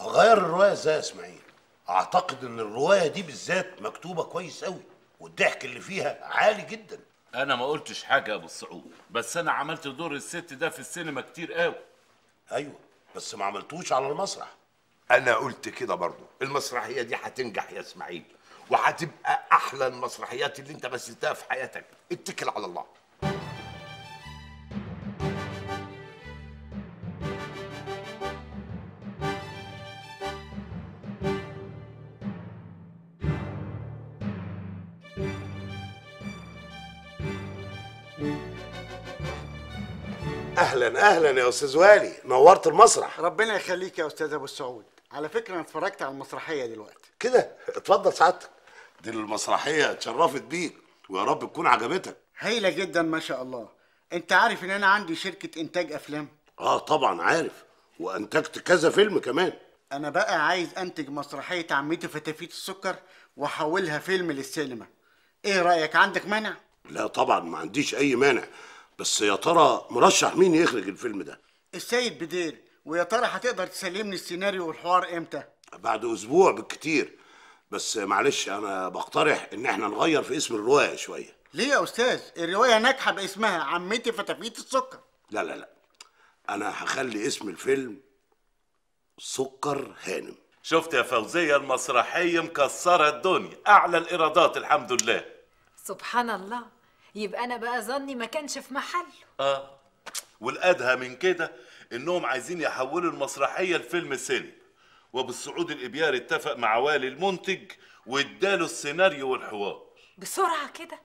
هغير الروايه ازاي يا اسماعيل اعتقد ان الروايه دي بالذات مكتوبه كويس قوي والضحك اللي فيها عالي جدا انا ما قلتش حاجه يا ابو الصعود بس انا عملت دور الست ده في السينما كتير قوي ايوه بس ما عملتوش على المسرح انا قلت كده برضه المسرحيه دي هتنجح يا اسماعيل وهتبقى احلى المسرحيات اللي انت مثلتها في حياتك اتكل على الله اهلا اهلا يا استاذ والي نورت المسرح ربنا يخليك يا استاذ ابو السعود على فكره انا اتفرجت على المسرحيه دلوقتي كده اتفضل سعادتك دي المسرحيه اتشرفت بيك ويا رب تكون عجبتك هايله جدا ما شاء الله انت عارف ان انا عندي شركه انتاج افلام اه طبعا عارف وانتجت كذا فيلم كمان انا بقى عايز انتج مسرحيه عمتي فتافيت السكر واحولها فيلم للسينما ايه رايك عندك مانع لا طبعا ما عنديش اي مانع بس يا ترى مرشح مين يخرج الفيلم ده السيد بدير ويا ترى هتقدر تسلمني السيناريو والحوار امتى بعد اسبوع بالكتير بس معلش انا بقترح ان احنا نغير في اسم الروايه شويه ليه يا استاذ الروايه ناجحه باسمها عمتي فتافيت السكر لا لا لا انا هخلي اسم الفيلم سكر هانم شفت يا فوزيه المسرحيه مكسره الدنيا اعلى الايرادات الحمد لله سبحان الله يبقى انا بقى ظني ما كانش في محله اه والادهى من كده انهم عايزين يحولوا المسرحيه لفيلم سينما وبالصعود الابيار الابياري اتفق مع والي المنتج واداله السيناريو والحوار بسرعه كده